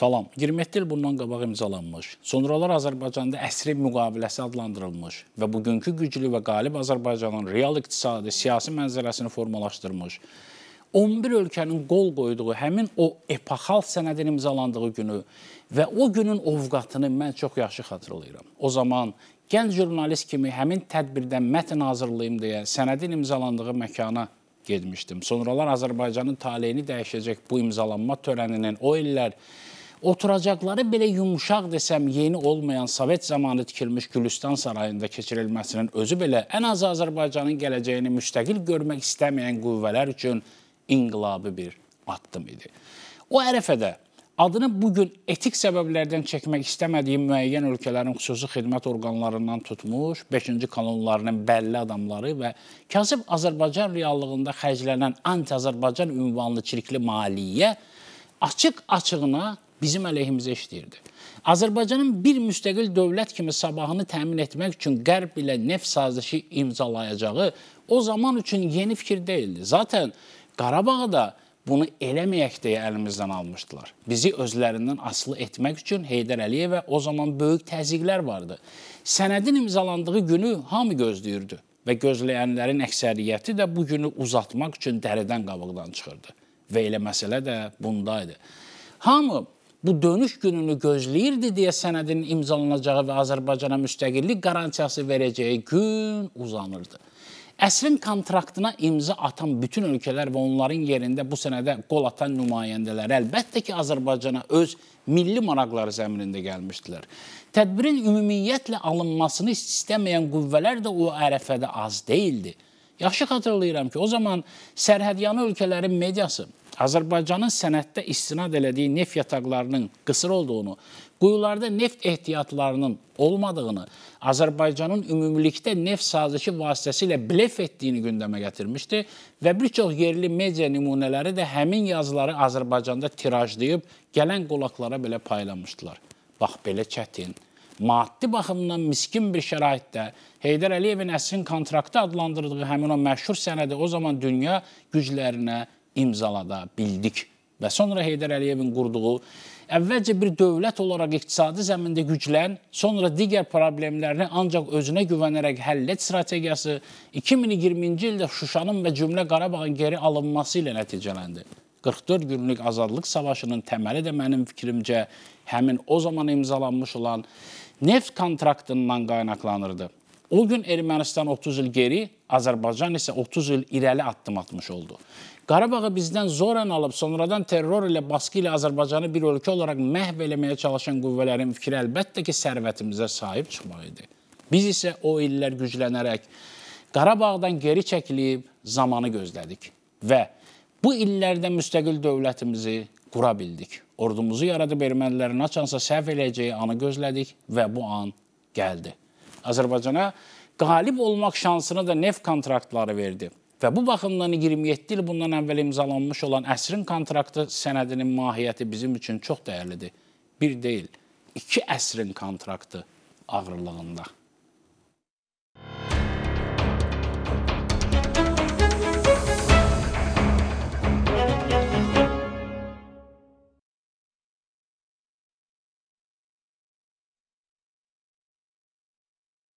Salam. 27 il bundan qabaq imzalanmış, sonralar Azərbaycanda əsri müqaviləsi adlandırılmış və bugünkü güclü və qalib Azərbaycanın real iqtisadi, siyasi mənzərəsini formalaşdırmış 11 ölkənin qol qoyduğu həmin o epoxal sənədin imzalandığı günü və o günün ovqatını mən çox yaxşı xatırlayıram. O zaman gənc jurnalist kimi həmin tədbirdən mətn hazırlayım deyə sənədin imzalandığı məkana getmişdim. Sonralar Azərbaycanın taleyini dəyişəcək bu imzalanma törəninin o illər oturacaqları belə yumşaq desəm yeni olmayan Sovet zamanı tikilmiş Gülüstan sarayında keçirilməsinin özü belə ən az Azərbaycanın gələcəyini müstəqil görmək istəməyən qüvvələr üçün inqilabi bir addım idi. O ərəfədə adını bu gün etik səbəblərdən çəkmək istəmədiyi müəyyən ölkələrin xüsusi xidmət orqanlarından tutmuş, 5-ci kanunlarının bəlli adamları və kasıb Azərbaycan reallığında xərclənən anti-Azərbaycan ünvanlı çirkli maliyyə açıq-açığına bizim əleyhimizə işləyirdi. Azərbaycanın bir müstəqil dövlət kimi sabahını təmin etmək üçün Qərb ilə neft sazişi imzalayacağı o zaman üçün yeni fikir deyildi. Zaten Qarabağı da bunu eləməyək deyə əlimizdən almışdılar. Bizi özlərindən asılı etmək üçün Heydər Əliyevə o zaman böyük təzyiqlər vardı. Sənədin imzalandığı günü hamı gözləyirdi və gözləyənlərin əksəriyyəti də bu günü uzatmaq üçün dəridən qabıqdan çıxırdı. Və elə məsələ də bundaydı. Hamı bu dönüş gününü gözləyirdi deyə sənədin imzalanacağı və Azərbaycana müstəqillik qarantiyası verəcəyi gün uzanırdı. Əsrin kontraktına imza atan bütün ölkələr və onların yerində bu sənədə qol atan nümayəndələr əlbəttə ki, Azərbaycana öz milli maraqları zəminində gəlmişdilər. Tədbirin ümumiyyətlə alınmasını istəməyən qüvvələr də o ərəfədə az deyildi. Yaxşı xatırlayıram ki, o zaman sərhədyanı ölkələrin mediası Azərbaycanın sənəddə istinad elədiyi neft yataqlarının qısır olduğunu, quyularda neft ehtiyatlarının olmadığını, Azərbaycanın ümumilikdə neft sazişi vasitəsilə blef etdiyini gündəmə gətirmişdi və bir çox yerli media nümunələri də həmin yazıları Azərbaycanda tirajlayıb gələn qulaqlara belə paylamışdılar. Bax belə çətin, maddi baxımdan miskin bir şəraitdə Heydər Əliyevin əsrin kontraktı adlandırdığı həmin o məşhur sənədi o zaman dünya güclərinə imzalada bildik və sonra Heydər Əliyevin qurduğu əvvəlcə bir dövlət olaraq iqtisadi zəmində güclən, sonra digər problemlərini ancaq özünə güvənərək həll et strategiyası 2020-ci ildə Şuşanın və cümlə Qarabağın geri alınması ilə nəticələndi. 44 günlük azadlıq savaşının təməli də mənim fikrimcə həmin o zaman imzalanmış olan neft kontraktından qaynaqlanırdı. O gün Ermənistan 30 il geri, Azərbaycan isə 30 il irəli addım atmış oldu. Qarabağı bizdən zoran alıb sonradan terror ilə baskı ilə Azərbaycanı bir ölkə olaraq məhv eləməyə çalışan qüvvələrin fikri əlbəttə ki, sərvətimizə sahib çıxmaq idi. Biz isə o illər güclənərək Qarabağdan geri çəkilib zamanı gözlədik və bu illərdə müstəqil dövlətimizi qura bildik. Ordumuzu yaradıb ermənilərin açansa səhv eləyəcəyi anı gözlədik və bu an gəldi. Azərbaycana qalib olmaq şansını da neft kontraktları verdi. Və bu baxımdan 27 il bundan əvvəl imzalanmış olan əsrin kontraktı sənədinin mahiyyəti bizim üçün çox dəyərlidir. Bir deyil, iki əsrin kontraktı ağırlığında.